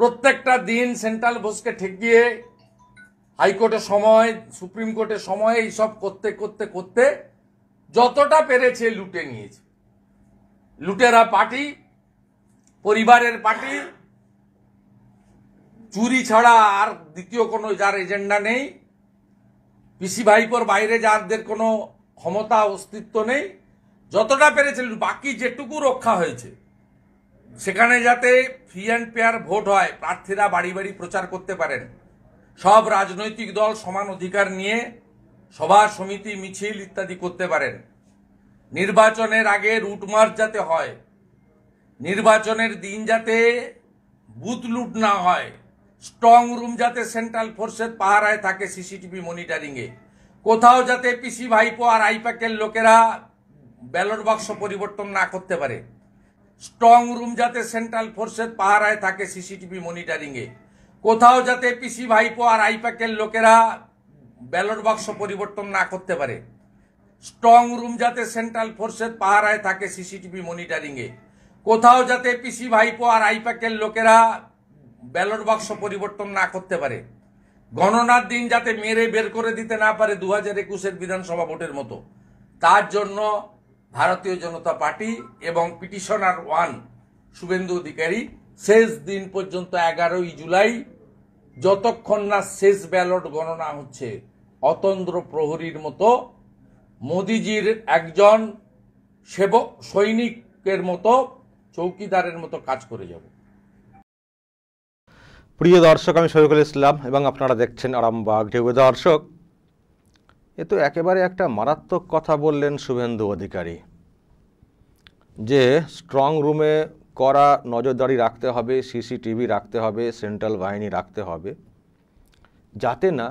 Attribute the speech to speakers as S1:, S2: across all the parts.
S1: প্রত্যেকটা দিন সেন্ট্রাল বোসকে ঠেকিয়ে হাইকোর্টের সময় সুপ্রিম কোর্টের সময় এইসব করতে করতে করতে যতটা পেরেছে লুটে নিয়েছে লুটেরা পার্টি পরিবারের পার্টি চুরি ছাড়া আর দ্বিতীয় কোনো যার এজেন্ডা নেই পিসি ভাইপোর বাইরে যাদের কোনো ক্ষমতা অস্তিত্ব নেই যতটা পেরেছে বাকি যেটুকু রক্ষা হয়েছে সেখানে যাতে ফ্রি অ্যান্ড ফেয়ার ভোট হয় প্রার্থীরা বাড়ি বাড়ি প্রচার করতে পারেন সব রাজনৈতিক দল সমান অধিকার নিয়ে সভা সমিতি মিছিল ইত্যাদি করতে পারেন নির্বাচনের আগে রুটমার্চ যাতে হয় নির্বাচনের দিন যাতে বুথ লুট না হয় স্ট্রং রুম যাতে সেন্ট্রাল ফোর্সের পাহারায় থাকে সিসিটিভি মনিটারিংয়ে কোথাও যাতে পিসি ভাইপো আর আইপ্যাকের লোকেরা ব্যালট বাক্স পরিবর্তন না করতে পারে স্ট্রং রুম যাতে সেন্ট্রাল ফোর্সের পাহারায় থাকে সিসিটিভি মনিটারিংয়ে কোথাও যাতে পিসি ভাইপো আর আইপ্যাকের লোকেরা ব্যালট বাক্স পরিবর্তন না করতে পারে স্ট্রং রুম যাতে সেন্ট্রাল ফোর্সের পাহারায় থাকে সিসিটিভি মনিটারিংয়ে কোথাও যাতে পিসি ভাইপো আর আইপ্যাকের লোকেরা ব্যালট বাক্স পরিবর্তন না করতে পারে গণনার দিন যাতে মেরে বের করে দিতে না পারে দু হাজার একুশের বিধানসভা ভোটের মতো তার জন্য ভারতীয় জনতা পার্টি এবং পিটিশনার ওয়ান শুভেন্দু অধিকারী শেষ দিন পর্যন্ত এগারোই জুলাই যতক্ষণ না শেষ ব্যালট গণনা হচ্ছে অতন্দ্র প্রহরীর মতো মোদিজির একজন সেবক সৈনিকের মতো চৌকিদারের মতো কাজ করে যাব
S2: প্রিয় দর্শক আমি সৈকুল ইসলাম এবং আপনারা দেখছেন আরামবাগ ঢেউ দর্শক এ তো একেবারে একটা মারাত্মক কথা বললেন শুভেন্দু অধিকারী যে স্ট্রং রুমে করা নজরদারি রাখতে হবে সিসিটিভি রাখতে হবে সেন্ট্রাল বাহিনী রাখতে হবে যাতে না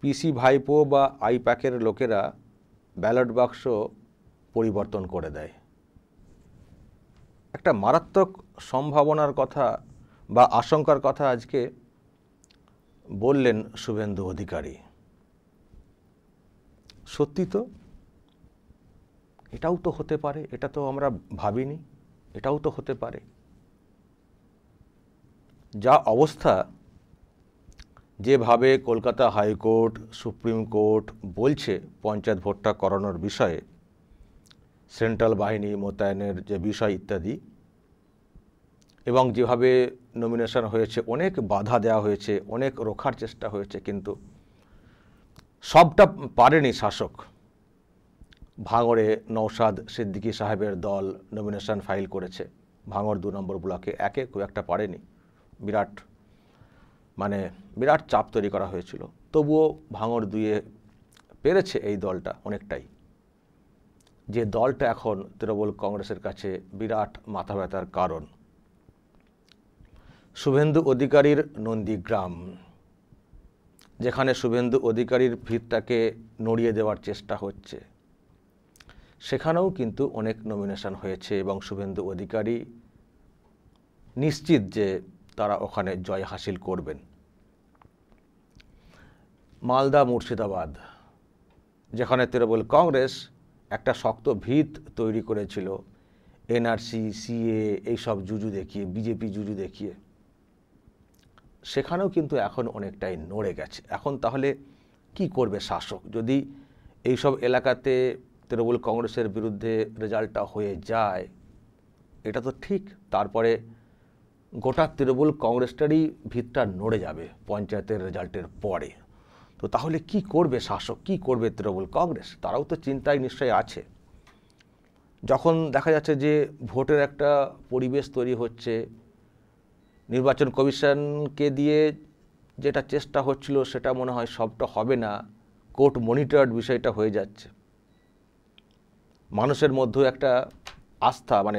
S2: পিসি ভাইপো বা আইপ্যাকের লোকেরা ব্যালট বাক্স পরিবর্তন করে দেয় একটা মারাত্মক সম্ভাবনার কথা বা আশঙ্কার কথা আজকে বললেন শুভেন্দু অধিকারী সত্যি তো এটাও তো হতে পারে এটা তো আমরা ভাবিনি এটাও তো হতে পারে যা অবস্থা যেভাবে কলকাতা হাইকোর্ট সুপ্রিম কোর্ট বলছে পঞ্চায়েত ভোটটা করানোর বিষয়ে সেন্ট্রাল বাহিনী মোতায়েনের যে বিষয় ইত্যাদি এবং যেভাবে নমিনেশন হয়েছে অনেক বাধা দেওয়া হয়েছে অনেক রোখার চেষ্টা হয়েছে কিন্তু সবটা পারেনি শাসক ভাঙড়ে নৌসাদ সিদ্দিকী সাহেবের দল নমিনেশন ফাইল করেছে ভাঙড় দু নম্বর ব্লকে একে খুব একটা পারেনি বিরাট মানে বিরাট চাপ তৈরি করা হয়েছিল তবুও ভাঙড় দুয়ে পেরেছে এই দলটা অনেকটাই যে দলটা এখন তৃণমূল কংগ্রেসের কাছে বিরাট মাথা ব্যথার কারণ শুভেন্দু অধিকারীর নন্দীগ্রাম যেখানে শুভেন্দু অধিকারীর ভিড়টাকে নড়িয়ে দেওয়ার চেষ্টা হচ্ছে সেখানেও কিন্তু অনেক নমিনেশন হয়েছে এবং শুভেন্দু অধিকারী নিশ্চিত যে তারা ওখানে জয় হাসিল করবেন মালদা মুর্শিদাবাদ যেখানে তৃণমূল কংগ্রেস একটা শক্ত ভিত তৈরি করেছিল এনআরসি সিএ এইসব জুজু দেখিয়ে বিজেপি জুজু দেখিয়ে সেখানেও কিন্তু এখন অনেকটাই নড়ে গেছে এখন তাহলে কি করবে শাসক যদি এইসব এলাকাতে তৃণমূল কংগ্রেসের বিরুদ্ধে রেজাল্টটা হয়ে যায় এটা তো ঠিক তারপরে গোটা তৃণমূল কংগ্রেসটারই ভিতটা নড়ে যাবে পঞ্চায়েতের রেজাল্টের পরে তো তাহলে কি করবে শাসক কি করবে তৃণমূল কংগ্রেস তারাও তো চিন্তায় নিশ্চয়ই আছে যখন দেখা যাচ্ছে যে ভোটের একটা পরিবেশ তৈরি হচ্ছে নির্বাচন কমিশনকে দিয়ে যেটা চেষ্টা হচ্ছিল সেটা মনে হয় সবটা হবে না কোর্ট মনিটরড বিষয়টা হয়ে যাচ্ছে মানুষের মধ্যেও একটা আস্থা মানে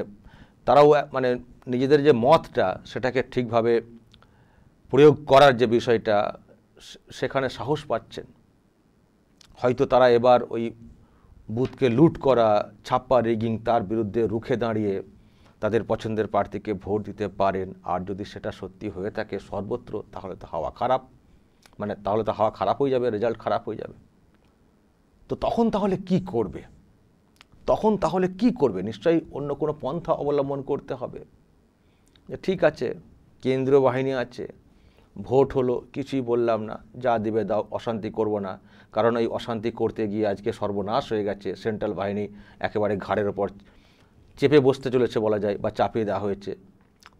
S2: তারাও মানে নিজেদের যে মতটা সেটাকে ঠিকভাবে প্রয়োগ করার যে বিষয়টা সেখানে সাহস পাচ্ছেন হয়তো তারা এবার ওই বুথকে লুট করা ছাপ্পা রিগিং তার বিরুদ্ধে রুখে দাঁড়িয়ে তাদের পছন্দের প্রার্থীকে ভোট দিতে পারেন আর যদি সেটা সত্যি হয়ে থাকে সর্বত্র তাহলে তো হাওয়া খারাপ মানে তাহলে তো হাওয়া খারাপ হয়ে যাবে রেজাল্ট খারাপ হয়ে যাবে তো তখন তাহলে কি করবে তখন তাহলে কি করবে নিশ্চয়ই অন্য কোনো পন্থা অবলম্বন করতে হবে যে ঠিক আছে কেন্দ্রীয় বাহিনী আছে ভোট হলো কিছুই বললাম না যা দেবে দাও অশান্তি করব না কারণ এই অশান্তি করতে গিয়ে আজকে সর্বনাশ হয়ে গেছে সেন্ট্রাল বাহিনী একেবারে ঘাড়ের ওপর চেপে বসতে চলেছে বলা যায় বা চাপিয়ে দেওয়া হয়েছে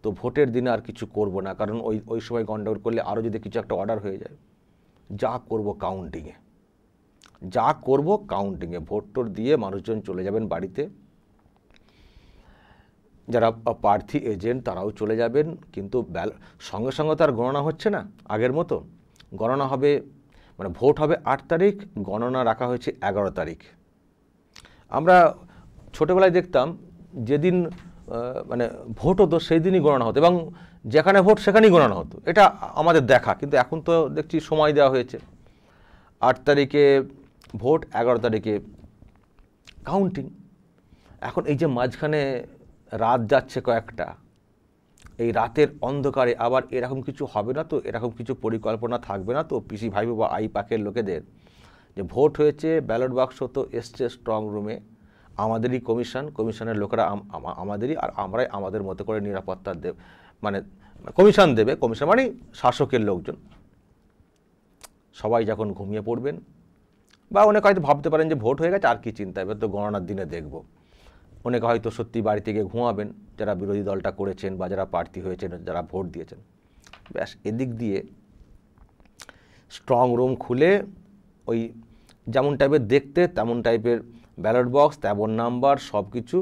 S2: তো ভোটের দিনে আর কিছু করব না কারণ ওই ওই সময় গণ্ডগোল করলে আরও যদি কিছু একটা অর্ডার হয়ে যায় যা করব কাউন্টিংয়ে যা করব কাউন্টিংয়ে ভোট টোট দিয়ে মানুষজন চলে যাবেন বাড়িতে যারা প্রার্থী এজেন্ট তারাও চলে যাবেন কিন্তু সঙ্গে সঙ্গে তার গণনা হচ্ছে না আগের মতো গণনা হবে মানে ভোট হবে আট তারিখ গণনা রাখা হয়েছে এগারো তারিখ আমরা ছোটোবেলায় দেখতাম যেদিন মানে ভোট হতো সেই দিনই গণনা হতো এবং যেখানে ভোট সেখানেই গণনা হতো এটা আমাদের দেখা কিন্তু এখন তো দেখছি সময় দেওয়া হয়েছে আট তারিখে ভোট এগারো তারিখে কাউন্টিং এখন এই যে মাঝখানে রাত যাচ্ছে কয়েকটা এই রাতের অন্ধকারে আবার এরকম কিছু হবে না তো এরকম কিছু পরিকল্পনা থাকবে না তো পিসি ভাইবো বা আই পাকের লোকেদের যে ভোট হয়েছে ব্যালট বাক্স তো এসছে স্ট্রং রুমে আমাদেরই কমিশন কমিশনের লোকেরা আমাদেরই আর আমরাই আমাদের মতো করে নিরাপত্তা দেব মানে কমিশন দেবে কমিশন মানে শাসকের লোকজন সবাই যখন ঘুমিয়ে পড়বেন বা অনেকে হয়তো ভাবতে পারেন যে ভোট হয়ে গেছে আর কি চিন্তা এবার তো গণনার দিনে দেখব অনেকে হয়তো সত্যি বাড়ি থেকে ঘুমাবেন যারা বিরোধী দলটা করেছেন বা যারা প্রার্থী হয়েছেন যারা ভোট দিয়েছেন ব্যাস এদিক দিয়ে স্ট্রং রুম খুলে ওই যেমন টাইপের দেখতে তেমন টাইপের ব্যালট বক্স তেমন নাম্বার সব কিছু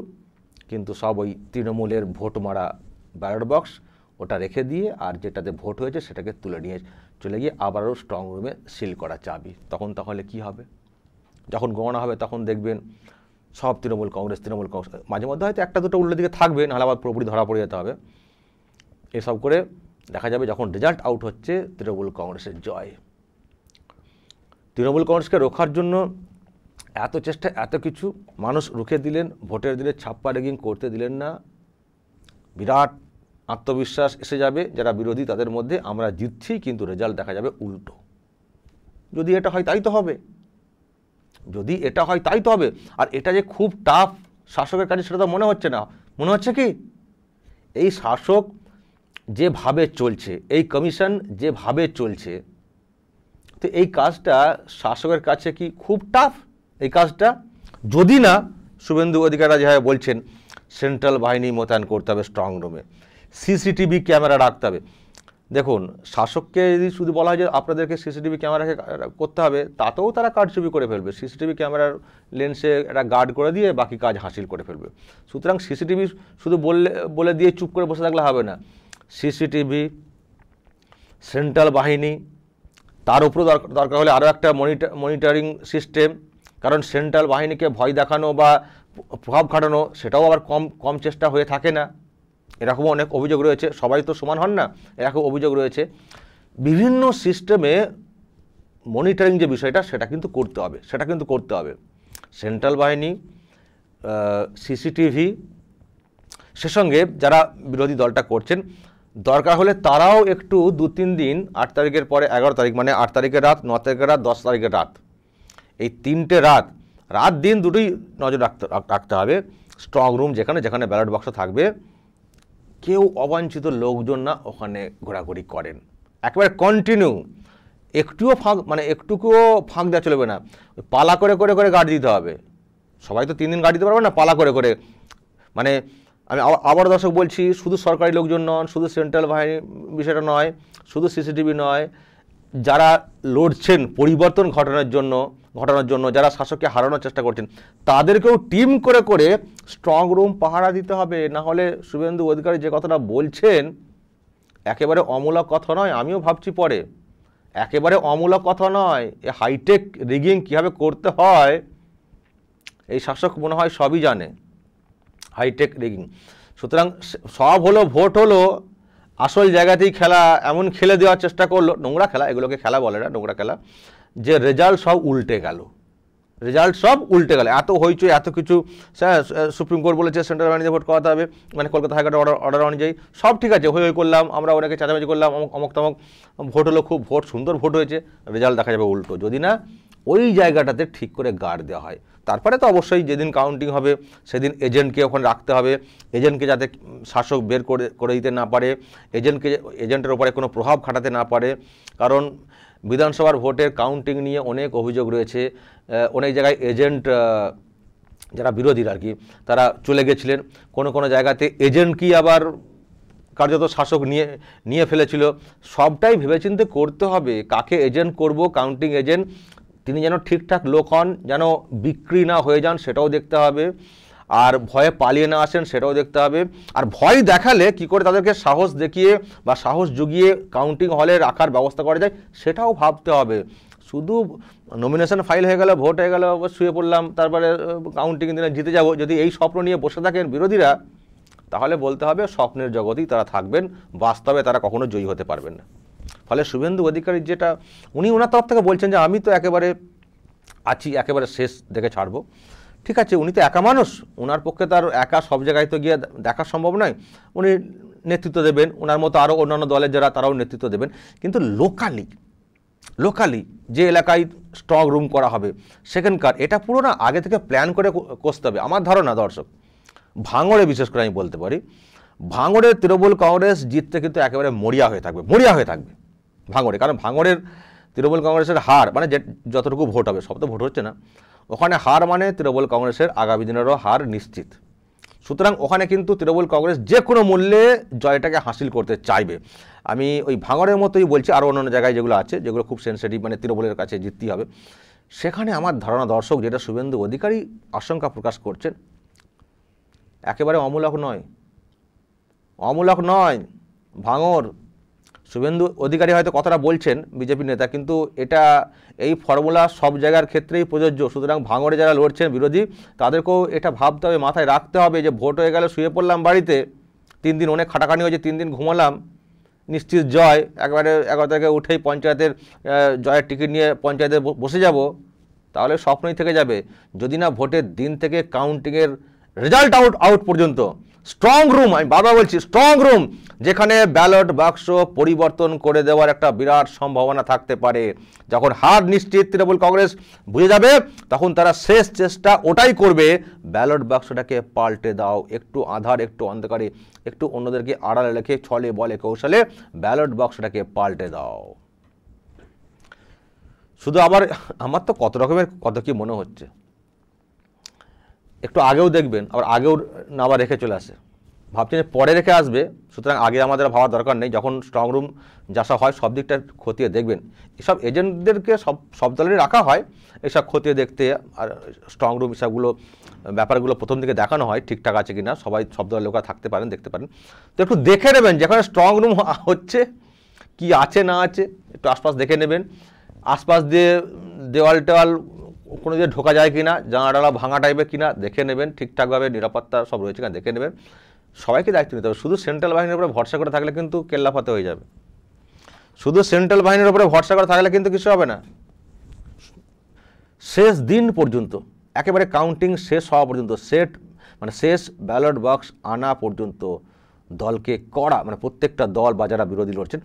S2: কিন্তু সব ওই তৃণমূলের ভোট মারা ব্যালট বক্স ওটা রেখে দিয়ে আর যেটাতে ভোট হয়েছে সেটাকে তুলে নিয়ে চলে গিয়ে আবারও স্ট্রং রুমে সিল করা চাবি তখন তাহলে কি হবে যখন গণনা হবে তখন দেখবেন সব তৃণমূল কংগ্রেস তৃণমূল কংগ্রেস মাঝে মধ্যে হয়তো একটা দুটো উল্টো দিকে থাকবে নাহলে আবার পুরোপুরি ধরা পড়ে যেতে হবে এসব করে দেখা যাবে যখন রেজাল্ট আউট হচ্ছে তৃণমূল কংগ্রেসের জয় তৃণমূল কংগ্রেসকে রোখার জন্য এত চেষ্টা এত কিছু মানুষ রুখে দিলেন ভোটের দিনে ছাপ্পা রেগিং করতে দিলেন না বিরাট আত্মবিশ্বাস এসে যাবে যারা বিরোধী তাদের মধ্যে আমরা জিতছি কিন্তু রেজাল্ট দেখা যাবে উল্টো যদি এটা হয় তাই তো হবে যদি এটা হয় তাই তো হবে আর এটা যে খুব টাফ শাসকের কাছে সেটা তো মনে হচ্ছে না মনে হচ্ছে কি এই শাসক যেভাবে চলছে এই কমিশন যেভাবে চলছে তো এই কাজটা শাসকের কাছে কি খুব টাফ এই কাজটা যদি না শুভেন্দু অধিকারা যেভাবে বলছেন সেন্ট্রাল বাহিনী মোতায়েন করতে হবে স্ট্রং রুমে সিসিটিভি ক্যামেরা রাখতে হবে দেখুন শাসককে যদি শুধু বলা হয় যে আপনাদেরকে সিসিটিভি ক্যামেরা করতে হবে তাতেও তারা কারচুপি করে ফেলবে সিসিটিভি ক্যামেরার লেন্সে একটা গার্ড করে দিয়ে বাকি কাজ হাসিল করে ফেলবে সুতরাং সিসিটিভি শুধু বললে বলে দিয়ে চুপ করে বসে থাকলে হবে না সিসিটিভি সেন্ট্রাল বাহিনী তার উপরও দরকার হলে আরও একটা মনিটর মনিটরিং সিস্টেম কারণ সেন্ট্রাল বাহিনীকে ভয় দেখানো বা প্রভাব খাটানো সেটাও আবার কম কম চেষ্টা হয়ে থাকে না এরকম অনেক অভিযোগ রয়েছে সবাই তো সমান হন না এরকম অভিযোগ রয়েছে বিভিন্ন সিস্টেমে মনিটরিং যে বিষয়টা সেটা কিন্তু করতে হবে সেটা কিন্তু করতে হবে সেন্ট্রাল বাহিনী সিসিটিভি সে সঙ্গে যারা বিরোধী দলটা করছেন দরকার হলে তারাও একটু দু তিন দিন আট তারিখের পরে এগারো তারিখ মানে আট তারিখের রাত ন তারিখের রাত দশ তারিখের রাত এই তিনটে রাত রাত দিন দুটোই নজর রাখতে রাখতে হবে স্ট্রং রুম যেখানে যেখানে ব্যালট বক্স থাকবে কেউ অবাঞ্ছিত লোকজন না ওখানে ঘোরাঘুরি করেন একবার কন্টিনিউ একটুও ফাঁক মানে একটুকুও ফাঁক দেওয়া চলবে না পালা করে করে করে গাড়ি দিতে হবে সবাই তো তিন দিন গাড়ি দিতে পারবে না পালা করে করে মানে আমি আবার দর্শক বলছি শুধু সরকারি লোকজন নন শুধু সেন্ট্রাল বাহিনী বিষয়টা নয় শুধু সিসিটিভি নয় যারা লড়ছেন পরিবর্তন ঘটানোর জন্য ঘটানোর জন্য যারা শাসককে হারানোর চেষ্টা করছেন তাদেরকেও টিম করে করে স্ট্রং রুম পাহারা দিতে হবে না হলে শুভেন্দু অধিকারী যে কথাটা বলছেন একেবারে অমূলক কথা নয় আমিও ভাবছি পরে একেবারে অমূলক কথা নয় এ হাইটেক রিগিং কীভাবে করতে হয় এই শাসক মনে হয় সবই জানে হাইটেক রিগিং সুতরাং সব হলো ভোট হলো আসল জায়গাতেই খেলা এমন খেলে দেওয়ার চেষ্টা করলো নোংরা খেলা এগুলোকে খেলা বলে না নোংরা খেলা যে রেজাল্ট সব উল্টে গেল রেজাল্ট সব উল্টে গেল এত হইচ এত কিছু সুপ্রিম কোর্ট বলেছে সেন্ট্রাল ব্যাংকে ভোট করাতে হবে মানে কলকাতা হাইকোর্টের অর্ডার অর্ডার অনুযায়ী সব ঠিক আছে হই হই করলাম আমরা ওনাকে চাঁদাবাজি করলাম অমক অমুক তমক ভোট হলো খুব ভোট সুন্দর ভোট হয়েছে রেজাল্ট দেখা যাবে উল্টো যদি না ওই জায়গাটাতে ঠিক করে গার্ড দেওয়া হয় তারপরে তো অবশ্যই যেদিন কাউন্টিং হবে সেদিন এজেন্টকে ওখানে রাখতে হবে এজেন্টকে যাতে শাসক বের করে করে দিতে না পারে এজেন্টকে এজেন্টের ওপরে কোনো প্রভাব খাটাতে না পারে কারণ বিধানসভার ভোটের কাউন্টিং নিয়ে অনেক অভিযোগ রয়েছে অনেক জায়গায় এজেন্ট যারা বিরোধীরা আর কি তারা চলে গেছিলেন কোনো কোনো জায়গাতে এজেন্ট কি আবার কার্যত শাসক নিয়ে নিয়ে ফেলেছিল সবটাই ভেবেচিন্তে করতে হবে কাকে এজেন্ট করব কাউন্টিং এজেন্ট তিনি যেন ঠিকঠাক লোক হন যেন বিক্রি না হয়ে যান সেটাও দেখতে হবে আর ভয়ে পালিয়ে না আসেন সেটাও দেখতে হবে আর ভয় দেখালে কি করে তাদেরকে সাহস দেখিয়ে বা সাহস জুগিয়ে কাউন্টিং হলে রাখার ব্যবস্থা করা যায় সেটাও ভাবতে হবে শুধু নমিনেশন ফাইল হয়ে গেল ভোট হয়ে গেল শুয়ে পড়লাম তারপরে কাউন্টিং দিনে জিতে যাব যদি এই স্বপ্ন নিয়ে বসে থাকেন বিরোধীরা তাহলে বলতে হবে স্বপ্নের জগতেই তারা থাকবেন বাস্তবে তারা কখনো জয়ী হতে পারবেন না ফলে শুভেন্দু অধিকারী যেটা উনি ওনার তরফ থেকে বলছেন যে আমি তো একেবারে আছি একেবারে শেষ দেখে ছাড়বো ঠিক আছে উনি তো একা মানুষ ওনার পক্ষে তার একা সব জায়গায় তো গিয়ে দেখা সম্ভব নয় উনি নেতৃত্ব দেবেন ওনার মতো আরও অন্যান্য দলের যারা তারাও নেতৃত্ব দেবেন কিন্তু লোকালি লোকালি যে এলাকায় স্ট্রং রুম করা হবে সেখানকার এটা পুরো না আগে থেকে প্ল্যান করে কষতে হবে আমার ধারণা দর্শক ভাঙড়ে বিশেষ করে আমি বলতে পারি ভাঙড়ে তৃণমূল কংগ্রেস জিততে কিন্তু একেবারে মরিয়া হয়ে থাকবে মরিয়া হয়ে থাকবে ভাঙড়ে কারণ ভাঙড়ের তৃণমূল কংগ্রেসের হার মানে যে যতটুকু ভোট হবে সব তো ভোট হচ্ছে না ওখানে হার মানে তৃণমূল কংগ্রেসের আগামী দিনেরও হার নিশ্চিত সুতরাং ওখানে কিন্তু তৃণমূল কংগ্রেস যে কোনো মূল্যে জয়টাকে হাসিল করতে চাইবে আমি ওই ভাঙড়ের মতোই বলছি আরও অন্যান্য জায়গায় যেগুলো আছে যেগুলো খুব সেন্সিটিভ মানে তৃণমূলের কাছে জিততে হবে সেখানে আমার ধারণা দর্শক যেটা শুভেন্দু অধিকারী আশঙ্কা প্রকাশ করছেন একেবারে অমূলক নয় অমূলক নয় ভাঙড় শুভেন্দু অধিকারী হয়তো কথাটা বলছেন বিজেপি নেতা কিন্তু এটা এই ফর্মুলা সব জায়গার ক্ষেত্রেই প্রযোজ্য সুতরাং ভাঙড়ে যারা লড়ছেন বিরোধী তাদেরকেও এটা ভাবতে হবে মাথায় রাখতে হবে যে ভোট হয়ে গেলে শুয়ে পড়লাম বাড়িতে তিন দিন অনেক খাটাখানি হয়েছে তিন দিন ঘুমালাম নিশ্চিত জয় একবারে এগারো তারিখে উঠেই পঞ্চায়েতের জয়ের টিকিট নিয়ে পঞ্চায়েতে বসে যাব তাহলে স্বপ্নই থেকে যাবে যদি না ভোটের দিন থেকে কাউন্টিংয়ের রেজাল্ট আউট আউট পর্যন্ত স্ট্রং রুম আমি বারবার বলছি স্ট্রং রুম যেখানে ব্যালট বাক্স পরিবর্তন করে দেওয়ার একটা বিরাট সম্ভাবনা থাকতে পারে যখন হার নিশ্চিত তৃণমূল কংগ্রেস বুঝে যাবে তখন তারা শেষ চেষ্টা ওটাই করবে ব্যালট বাক্সটাকে পাল্টে দাও একটু আধার একটু অন্ধকারে একটু অন্যদেরকে আড়ালে রেখে ছলে বলে কৌশলে ব্যালট বাক্সটাকে পাল্টে দাও শুধু আবার আমার তো কত রকমের কত কি মনে হচ্ছে একটু আগেও দেখবেন আবার আগেও নামা রেখে চলে আসে ভাবছেন পরে রেখে আসবে সুতরাং আগে আমাদের ভাবার দরকার নেই যখন স্ট্রংরুম যাসা হয় সব দিকটা খতিয়ে দেখবেন এসব এজেন্টদেরকে সব সব দলেরই রাখা হয় এসব খতিয়ে দেখতে আর স্ট্রংরুম এসবগুলো ব্যাপারগুলো প্রথম দিকে দেখানো হয় ঠিকঠাক আছে কি না সবাই সব দলের লোকরা থাকতে পারেন দেখতে পারেন তো একটু দেখে নেবেন যেখানে স্ট্রংরুম হচ্ছে কি আছে না আছে একটু আশপাশ দেখে নেবেন আশপাশ দিয়ে দেওয়াল টেওয়াল কোনো দিয়ে ঢোকা যায় কি না জানাডালা ভাঙা টাইপের কি না দেখে নেবেন ঠিকঠাকভাবে নিরাপত্তা সব রয়েছে কিনা দেখে নেবেন সবাইকে দায়িত্ব নিতে হবে শুধু সেন্ট্রাল বাহিনীর উপরে ভরসা করে থাকলে কিন্তু কেল্লাফাতে হয়ে যাবে শুধু সেন্ট্রাল বাহিনীর উপরে ভরসা করে থাকলে কিন্তু কিছু হবে না শেষ দিন পর্যন্ত একেবারে কাউন্টিং শেষ হওয়া পর্যন্ত সেট মানে শেষ ব্যালট বক্স আনা পর্যন্ত দলকে কড়া মানে প্রত্যেকটা দল বা যারা বিরোধী লড়ছেন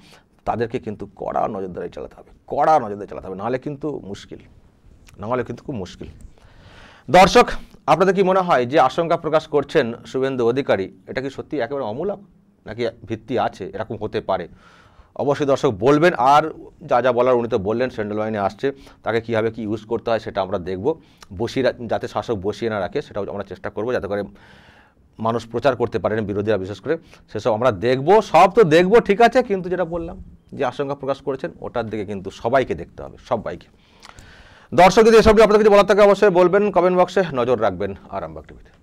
S2: তাদেরকে কিন্তু কড়া নজরদারি চালাতে হবে কড়া নজরদারি চালাতে হবে নাহলে কিন্তু মুশকিল নাহলে কিন্তু খুব মুশকিল দর্শক আপনাদের কি মনে হয় যে আশঙ্কা প্রকাশ করছেন শুভেন্দু অধিকারী এটা কি সত্যি একেবারে অমূলক নাকি ভিত্তি আছে এরকম হতে পারে অবশ্যই দর্শক বলবেন আর যা যা বলার উনি তো বললেন সেন্ট্রাল লাইনে আসছে তাকে কীভাবে কি ইউজ করতে হয় সেটা আমরা দেখব বসিয়ে যাতে শাসক বসিয়ে না রাখে সেটাও আমরা চেষ্টা করব যাতে করে মানুষ প্রচার করতে পারেন বিরোধীরা বিশেষ করে সেসব আমরা দেখব সব তো দেখব ঠিক আছে কিন্তু যেটা বললাম যে আশঙ্কা প্রকাশ করেছেন ওটার দিকে কিন্তু সবাইকে দেখতে হবে সবাইকে দর্শক যদি এসব নিয়ে আপনাদের কিছু বলার থাকে অবশ্যই বলবেন কমেন্ট বক্সে নজর রাখবেন আরামবাগ টিভিতে